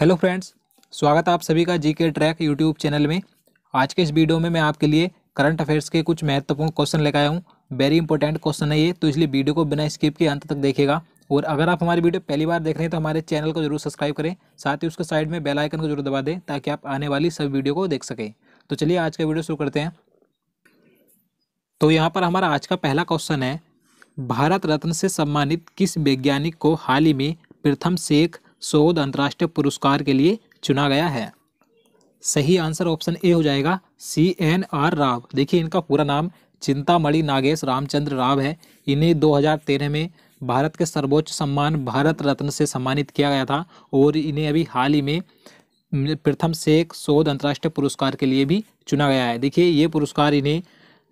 hello friends स्वागत आप सभी का जीके ट्रैक यूट्यूब चैनल में आज के इस वीडियो में मैं आपके लिए करंट अफेयर्स के कुछ महत्वपूर्ण क्वेश्चन लेकर आया हूँ वेरी इंपॉर्टेंट क्वेश्चन है ये तो इसलिए वीडियो को बिना स्किप के अंत तक देखेगा और अगर आप हमारी वीडियो पहली बार देख रहे हैं तो हमारे चैनल को जरूर सब्सक्राइब करें साथ ही उसके साइड में बेलाइकन को जरूर दबा दें ताकि आप आने वाली सब वीडियो को देख सकें तो चलिए आज का वीडियो शुरू करते हैं तो यहाँ पर हमारा आज का पहला क्वेश्चन है भारत रत्न से सम्मानित किस वैज्ञानिक को हाल ही में प्रथम शेख शोध अंतर्राष्ट्रीय पुरस्कार के लिए चुना गया है सही आंसर ऑप्शन ए हो जाएगा सी एन आर राव देखिए इनका पूरा नाम चिंतामणि नागेश रामचंद्र राव है इन्हें 2013 में भारत के सर्वोच्च सम्मान भारत रत्न से सम्मानित किया गया था और इन्हें अभी हाल ही में प्रथम शेख शोध अंतर्राष्ट्रीय पुरस्कार के लिए भी चुना गया है देखिए ये पुरस्कार इन्हें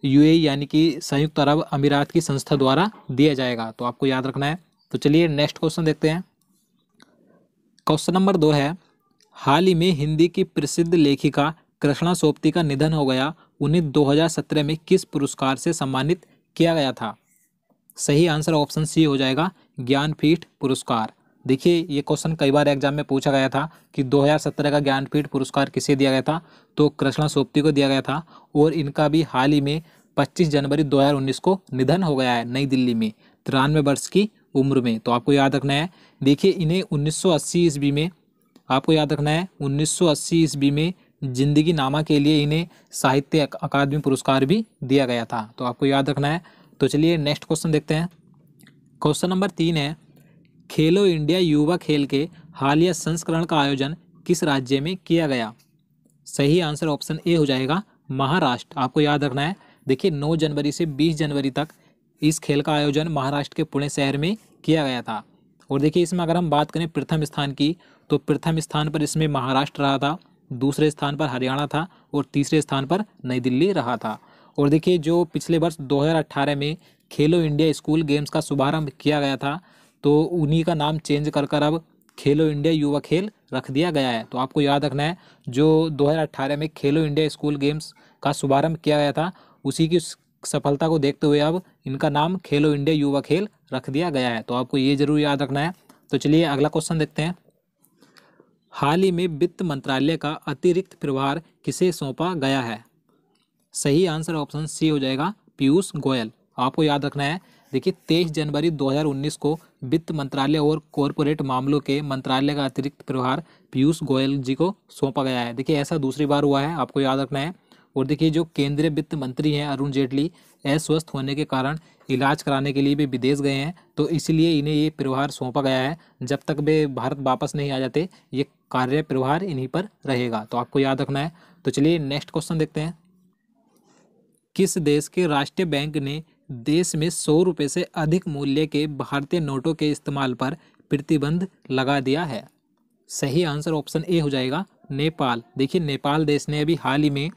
यू यानी कि संयुक्त अरब अमीरात की संस्था द्वारा दिया जाएगा तो आपको याद रखना है तो चलिए नेक्स्ट क्वेश्चन देखते हैं क्वेश्चन नंबर दो है हाल ही में हिंदी की प्रसिद्ध लेखिका कृष्णा सोपती का निधन हो गया उन्हें 2017 में किस पुरस्कार से सम्मानित किया गया था सही आंसर ऑप्शन सी हो जाएगा ज्ञानपीठ पुरस्कार देखिए ये क्वेश्चन कई बार एग्जाम में पूछा गया था कि 2017 का ज्ञानपीठ पुरस्कार किसे दिया गया था तो कृष्णा सोपती को दिया गया था और इनका भी हाल ही में 25 जनवरी 2019 को निधन हो गया है नई दिल्ली में तिरानवे वर्ष की उम्र में तो आपको याद रखना है देखिए इन्हें 1980 ईस्वी में आपको याद रखना है 1980 ईस्वी में जिंदगी नामा के लिए इन्हें साहित्य अकादमी पुरस्कार भी दिया गया था तो आपको याद रखना है तो चलिए नेक्स्ट क्वेश्चन देखते हैं क्वेश्चन नंबर तीन है खेलो इंडिया युवा खेल के हालिया संस्करण का आयोजन किस राज्य में किया गया सही आंसर ऑप्शन ए हो जाएगा महाराष्ट्र आपको याद रखना है देखिए 9 जनवरी से 20 जनवरी तक इस खेल का आयोजन महाराष्ट्र के पुणे शहर में किया गया था और देखिए इसमें अगर हम बात करें प्रथम स्थान की तो प्रथम स्थान पर इसमें महाराष्ट्र रहा था दूसरे स्थान पर हरियाणा था और तीसरे स्थान पर नई दिल्ली रहा था और देखिए जो पिछले वर्ष 2018 में खेलो इंडिया स्कूल गेम्स का शुभारंभ किया गया था तो उन्हीं का नाम चेंज कर कर अब खेलो इंडिया युवा खेल रख दिया गया है तो आपको याद रखना है जो 2018 में खेलो इंडिया स्कूल गेम्स का शुभारंभ किया गया था उसी की सफलता को देखते हुए अब इनका नाम खेलो इंडिया युवा खेल रख दिया गया है तो आपको ये जरूर याद रखना है तो चलिए अगला क्वेश्चन देखते हैं हाल ही में वित्त मंत्रालय का अतिरिक्त प्रभार किसे सौंपा गया है सही आंसर ऑप्शन सी हो जाएगा पीयूष गोयल आपको याद रखना है देखिए तेईस जनवरी 2019 को वित्त मंत्रालय और कॉरपोरेट मामलों के मंत्रालय का अतिरिक्त प्रभार पीयूष गोयल जी को सौंपा गया है देखिए ऐसा दूसरी बार हुआ है आपको याद रखना है और देखिए जो केंद्रीय वित्त मंत्री हैं अरुण जेटली अस्वस्थ होने के कारण इलाज कराने के लिए भी विदेश गए हैं तो इसलिए इन्हें ये प्रभार सौंपा गया है जब तक वे भारत वापस नहीं आ जाते ये कार्य प्रभार इन्हीं पर रहेगा तो आपको याद रखना है तो चलिए नेक्स्ट क्वेश्चन देखते हैं किस देश के राष्ट्रीय बैंक ने देश में सौ रुपये से अधिक मूल्य के भारतीय नोटों के इस्तेमाल पर प्रतिबंध लगा दिया है सही आंसर ऑप्शन ए हो जाएगा नेपाल देखिए नेपाल देश ने अभी हाल ही में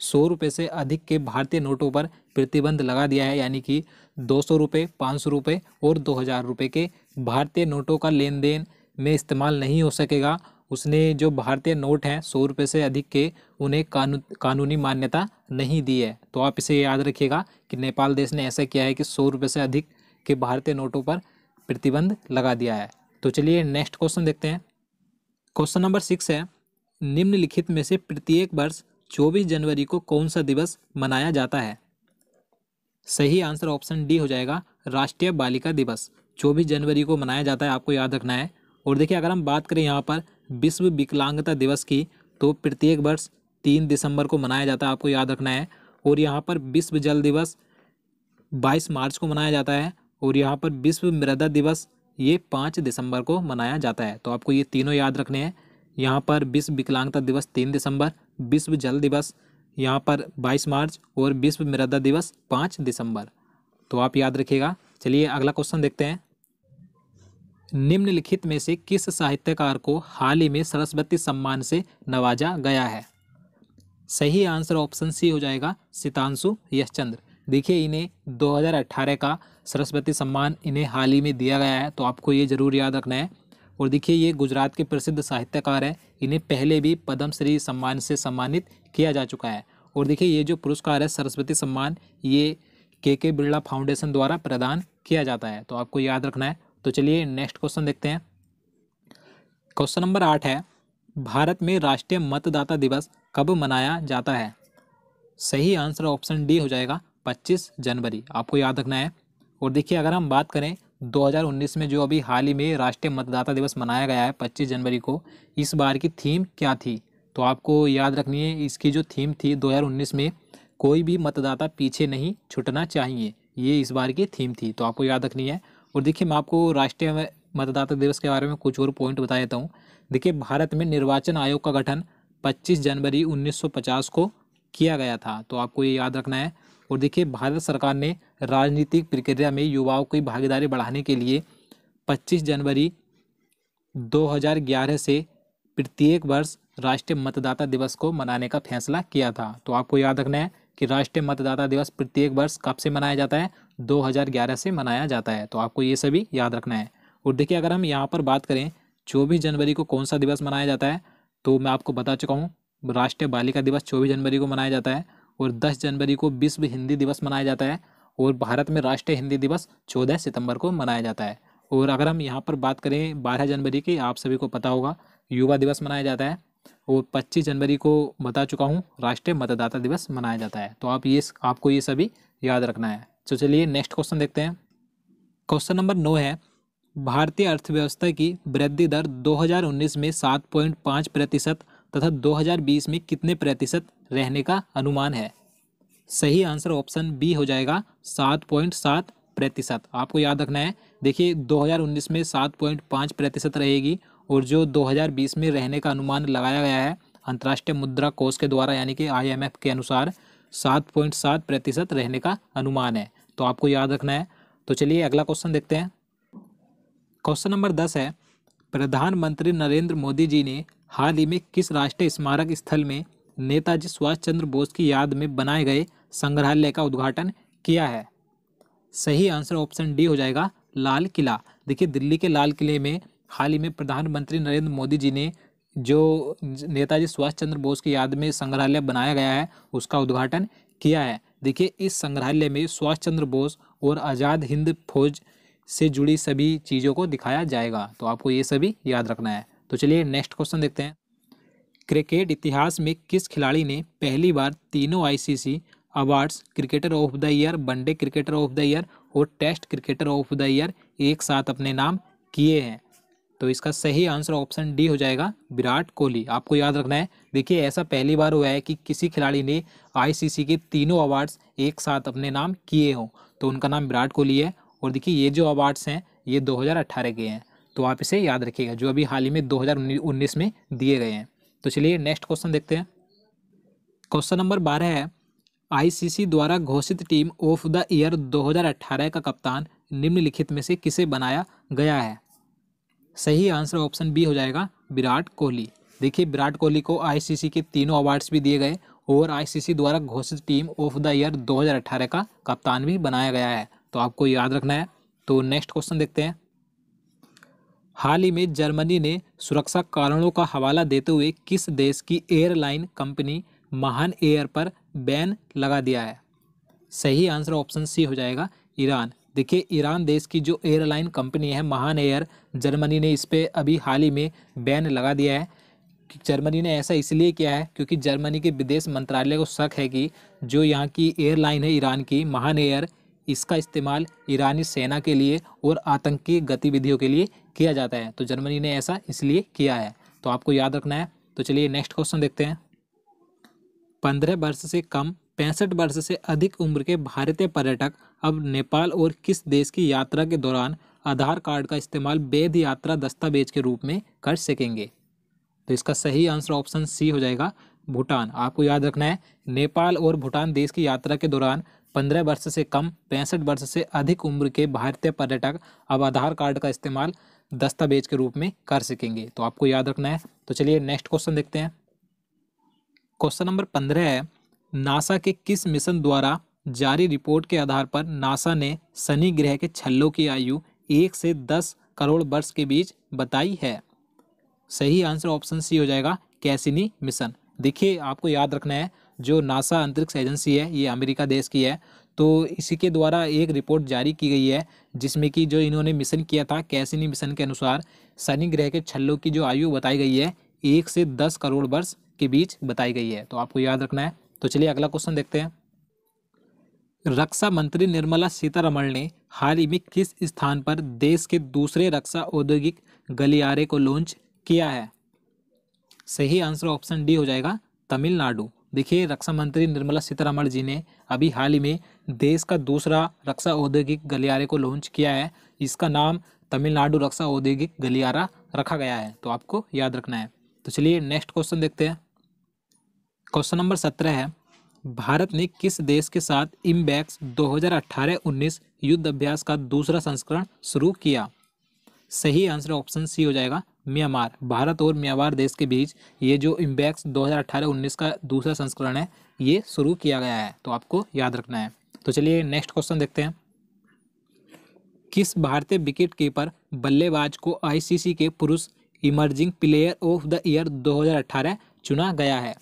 सौ रुपये से अधिक के भारतीय नोटों पर प्रतिबंध लगा दिया है यानी कि दो सौ रुपये पाँच सौ रुपये और दो हज़ार रुपये के भारतीय नोटों का लेन देन में इस्तेमाल नहीं हो सकेगा उसने जो भारतीय नोट हैं सौ रुपये से अधिक के उन्हें कानू कानूनी मान्यता नहीं दी है तो आप इसे याद रखिएगा कि नेपाल देश ने ऐसा किया है कि सौ रुपये से अधिक के भारतीय नोटों पर प्रतिबंध लगा दिया है तो चलिए नेक्स्ट क्वेश्चन देखते हैं क्वेश्चन नंबर सिक्स है निम्नलिखित में से प्रत्येक वर्ष 24 जनवरी को कौन सा दिवस मनाया जाता है सही आंसर ऑप्शन डी हो जाएगा राष्ट्रीय बालिका दिवस 24 जनवरी को मनाया जाता है आपको याद रखना है और देखिए अगर हम बात करें यहाँ पर विश्व विकलांगता दिवस की तो प्रत्येक वर्ष तीन दिसंबर को मनाया जाता है आपको याद रखना है और यहाँ पर विश्व जल दिवस बाईस मार्च को मनाया जाता है और यहाँ पर विश्व मृदा दिवस ये पाँच दिसंबर को मनाया जाता है तो आपको ये तीनों याद रखने हैं यहाँ पर विश्व विकलांगता दिवस तीन दिसंबर विश्व जल दिवस यहाँ पर बाईस मार्च और विश्व मृदा दिवस पाँच दिसंबर तो आप याद रखिएगा चलिए अगला क्वेश्चन देखते हैं निम्नलिखित में से किस साहित्यकार को हाल ही में सरस्वती सम्मान से नवाजा गया है सही आंसर ऑप्शन सी हो जाएगा सितांशु यशचंद्र देखिए इन्हें 2018 का सरस्वती सम्मान इन्हें हाल ही में दिया गया है तो आपको ये ज़रूर याद रखना है और देखिए ये गुजरात के प्रसिद्ध साहित्यकार हैं इन्हें पहले भी पद्मश्री सम्मान से सम्मानित किया जा चुका है और देखिए ये जो पुरस्कार है सरस्वती सम्मान ये के के बिरला फाउंडेशन द्वारा प्रदान किया जाता है तो आपको याद रखना है तो चलिए नेक्स्ट क्वेश्चन देखते हैं क्वेश्चन नंबर आठ है भारत में राष्ट्रीय मतदाता दिवस कब मनाया जाता है सही आंसर ऑप्शन डी हो जाएगा 25 जनवरी आपको याद रखना है और देखिए अगर हम बात करें 2019 में जो अभी हाल ही में राष्ट्रीय मतदाता दिवस मनाया गया है 25 जनवरी को इस बार की थीम क्या थी तो आपको याद रखनी है इसकी जो थीम थी 2019 में कोई भी मतदाता पीछे नहीं छुटना चाहिए ये इस बार की थीम थी तो आपको याद रखनी है और देखिए मैं आपको राष्ट्रीय मतदाता दिवस के बारे में कुछ और पॉइंट बता देता हूँ देखिए भारत में निर्वाचन आयोग का गठन 25 जनवरी 1950 को किया गया था तो आपको ये याद रखना है और देखिए भारत सरकार ने राजनीतिक प्रक्रिया में युवाओं की भागीदारी बढ़ाने के लिए 25 जनवरी 2011 से प्रत्येक वर्ष राष्ट्रीय मतदाता दिवस को मनाने का फैसला किया था तो आपको याद रखना है कि राष्ट्रीय मतदाता दिवस प्रत्येक वर्ष कब से मनाया जाता है 2011 से मनाया जाता है तो आपको ये सभी याद रखना है और देखिए अगर हम यहाँ पर बात करें चौबीस जनवरी को कौन सा दिवस मनाया जाता है तो मैं आपको बता चुका हूँ राष्ट्रीय बालिका दिवस चौबीस जनवरी को मनाया जाता है और दस जनवरी को विश्व हिंदी दिवस मनाया जाता है और भारत में राष्ट्रीय हिंदी दिवस चौदह सितंबर को मनाया जाता है और अगर हम यहाँ पर बात करें बारह जनवरी की आप सभी को पता होगा युवा दिवस मनाया जाता है और पच्चीस जनवरी को बता चुका हूँ राष्ट्रीय मतदाता दिवस मनाया जाता है तो आप ये आपको ये सभी याद रखना है तो चलिए नेक्स्ट क्वेश्चन देखते हैं क्वेश्चन नंबर नौ है भारतीय अर्थव्यवस्था की वृद्धि दर 2019 में 7.5 प्रतिशत तथा 2020 में कितने प्रतिशत रहने का अनुमान है सही आंसर ऑप्शन बी हो जाएगा सात पॉइंट सात प्रतिशत आपको याद रखना है देखिए 2019 में सात पॉइंट पाँच प्रतिशत रहेगी और जो 2020 में रहने का अनुमान लगाया गया है अंतर्राष्ट्रीय मुद्रा कोष के द्वारा यानी कि आईएमएफ के अनुसार सात पॉइंट सात प्रतिशत रहने का अनुमान है तो आपको याद रखना है तो चलिए अगला क्वेश्चन देखते हैं क्वेश्चन नंबर दस है प्रधानमंत्री नरेंद्र मोदी जी ने हाल ही में किस राष्ट्रीय स्मारक स्थल में नेताजी सुभाष चंद्र बोस की याद में बनाए गए संग्रहालय का उद्घाटन किया है सही आंसर ऑप्शन डी हो जाएगा लाल किला देखिए दिल्ली के लाल किले में हाल ही में प्रधानमंत्री नरेंद्र मोदी जी ने जो नेताजी सुभाष चंद्र बोस की याद में संग्रहालय बनाया गया है उसका उद्घाटन किया है देखिए इस संग्रहालय में सुभाष चंद्र बोस और आज़ाद हिंद फौज से जुड़ी सभी चीज़ों को दिखाया जाएगा तो आपको ये सभी याद रखना है तो चलिए नेक्स्ट क्वेश्चन देखते हैं क्रिकेट इतिहास में किस खिलाड़ी ने पहली बार तीनों ICC awards cricketer of the year one day cricketer of the year और test cricketer of the year एक साथ अपने नाम किए हैं तो इसका सही आंसर ऑप्शन डी हो जाएगा विराट कोहली आपको याद रखना है देखिए ऐसा पहली बार हुआ है कि किसी खिलाड़ी ने आईसीसी के तीनों अवार्ड्स एक साथ अपने नाम किए हों तो उनका नाम विराट कोहली है और देखिए ये जो अवार्ड्स हैं ये 2018 के हैं तो आप इसे याद रखिएगा जो अभी हाल ही में दो में दिए गए हैं तो चलिए नेक्स्ट क्वेश्चन देखते हैं क्वेश्चन नंबर बारह है आईसीसी द्वारा घोषित टीम ऑफ द ईयर 2018 का कप्तान निम्नलिखित में से किसे बनाया गया है सही आंसर ऑप्शन बी हो जाएगा विराट कोहली देखिए विराट कोहली को आईसीसी के तीनों अवार्ड्स भी दिए गए और आईसीसी द्वारा घोषित टीम ऑफ द ईयर 2018 का कप्तान भी बनाया गया है तो आपको याद रखना है तो नेक्स्ट क्वेश्चन देखते हैं हाल ही में जर्मनी ने सुरक्षा कारणों का हवाला देते हुए किस देश की एयरलाइन कंपनी महान एयर पर बैन लगा दिया है सही आंसर ऑप्शन सी हो जाएगा ईरान देखिए ईरान देश की जो एयरलाइन कंपनी है महान एयर जर्मनी ने इस पर अभी हाल ही में बैन लगा दिया है जर्मनी ने ऐसा इसलिए किया है क्योंकि जर्मनी के विदेश मंत्रालय को शक है कि जो यहाँ की एयरलाइन है ईरान की महान एयर इसका इस्तेमाल ईरानी सेना के लिए और आतंकी गतिविधियों के लिए किया जाता है तो जर्मनी ने ऐसा इसलिए किया है तो आपको याद रखना है तो चलिए नेक्स्ट क्वेश्चन देखते हैं पंद्रह वर्ष से कम पैंसठ वर्ष से अधिक उम्र के भारतीय पर्यटक अब नेपाल और किस देश की यात्रा के दौरान आधार कार्ड का इस्तेमाल वैध यात्रा दस्तावेज के रूप में कर सकेंगे तो इसका सही आंसर ऑप्शन सी हो जाएगा भूटान आपको याद रखना है नेपाल और भूटान देश की यात्रा के दौरान पंद्रह वर्ष से कम पैंसठ वर्ष से अधिक उम्र के भारतीय पर्यटक अब आधार कार्ड का इस्तेमाल दस्तावेज के रूप में कर सकेंगे तो आपको याद रखना है तो चलिए नेक्स्ट क्वेश्चन देखते हैं क्वेश्चन नंबर पंद्रह है नासा के किस मिशन द्वारा जारी रिपोर्ट के आधार पर नासा ने शनि ग्रह के छल्लों की आयु एक से दस करोड़ वर्ष के बीच बताई है सही आंसर ऑप्शन सी हो जाएगा कैसिनी मिशन देखिए आपको याद रखना है जो नासा अंतरिक्ष एजेंसी है ये अमेरिका देश की है तो इसी के द्वारा एक रिपोर्ट जारी की गई है जिसमें कि जो इन्होंने मिशन किया था कैसिनी मिशन के अनुसार शनि ग्रह के छल्लों की जो आयु बताई गई है एक से दस करोड़ वर्ष के बीच बताई गई है तो आपको याद रखना है तो चलिए अगला क्वेश्चन देखते हैं रक्षा मंत्री निर्मला सीतारमण ने हाल ही में किस स्थान पर देश के दूसरे रक्षा औद्योगिक गलियारे को लॉन्च किया है सही आंसर ऑप्शन डी हो जाएगा तमिलनाडु देखिए रक्षा मंत्री निर्मला सीतारमण जी ने अभी हाल ही में देश का दूसरा रक्षा औद्योगिक गलियारे को लॉन्च किया है इसका नाम तमिलनाडु रक्षा औद्योगिक गलियारा रखा गया है तो आपको याद रखना है तो चलिए नेक्स्ट क्वेश्चन देखते हैं क्वेश्चन नंबर सत्रह है भारत ने किस देश के साथ इम्बैक्स 2018-19 युद्ध अभ्यास का दूसरा संस्करण शुरू किया सही आंसर ऑप्शन सी हो जाएगा म्यांमार भारत और म्यांमार देश के बीच ये जो इम्बैक्स 2018-19 का दूसरा संस्करण है ये शुरू किया गया है तो आपको याद रखना है तो चलिए नेक्स्ट क्वेश्चन देखते हैं किस भारतीय विकेट कीपर बल्लेबाज को आईसीसी के पुरुष emerging player of the year 2018 चुना गया है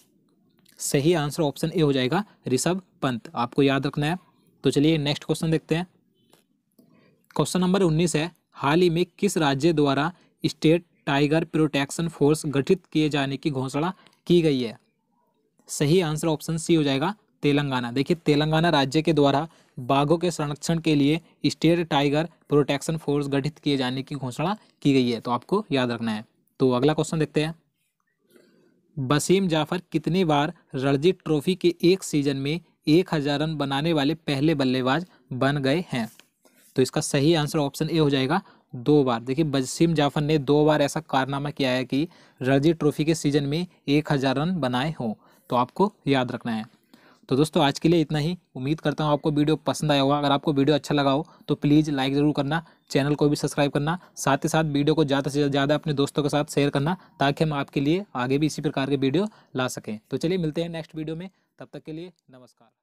सही आंसर ऑप्शन ए हो जाएगा ऋषभ पंत आपको याद रखना है तो चलिए नेक्स्ट क्वेश्चन देखते हैं क्वेश्चन नंबर उन्नीस है हाल ही में किस राज्य द्वारा स्टेट टाइगर प्रोटेक्शन फोर्स गठित किए जाने की घोषणा की गई है सही आंसर ऑप्शन सी हो जाएगा तेलंगाना देखिए तेलंगाना राज्य के द्वारा बाघों के संरक्षण के लिए स्टेट टाइगर प्रोटेक्शन फोर्स गठित किए जाने की घोषणा की गई है तो आपको याद रखना है तो अगला क्वेश्चन देखते हैं वसीम जाफर कितनी बार रणजी ट्रॉफी के एक सीजन में एक हज़ार रन बनाने वाले पहले बल्लेबाज बन गए हैं तो इसका सही आंसर ऑप्शन ए हो जाएगा दो बार देखिए बजसीम जाफर ने दो बार ऐसा कारनामा किया है कि रणजी ट्रॉफी के सीजन में एक हज़ार रन बनाए हों तो आपको याद रखना है तो दोस्तों आज के लिए इतना ही उम्मीद करता हूँ आपको वीडियो पसंद आया होगा अगर आपको वीडियो अच्छा लगा हो तो प्लीज़ लाइक ज़रूर करना चैनल को भी सब्सक्राइब करना साथ ही साथ वीडियो को ज़्यादा से ज़्यादा अपने दोस्तों के साथ शेयर करना ताकि हम आपके लिए आगे भी इसी प्रकार के वीडियो ला सकें तो चलिए मिलते हैं नेक्स्ट वीडियो में तब तक के लिए नमस्कार